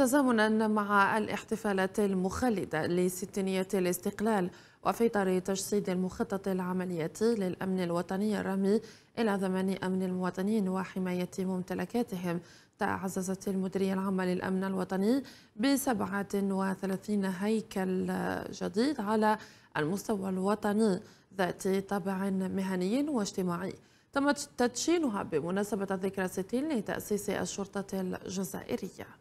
تزامنا مع الاحتفالات المخلدة لستينية الاستقلال وفي إطار تجسيد المخطط العملياتي للأمن الوطني الرامي إلى ضمان أمن المواطنين وحماية ممتلكاتهم تعززت المديرية العامة للأمن الوطني ب 37 هيكل جديد على المستوى الوطني ذات طابع مهني واجتماعي تم تدشينها بمناسبة الذكرى 60 لتأسيس الشرطة الجزائرية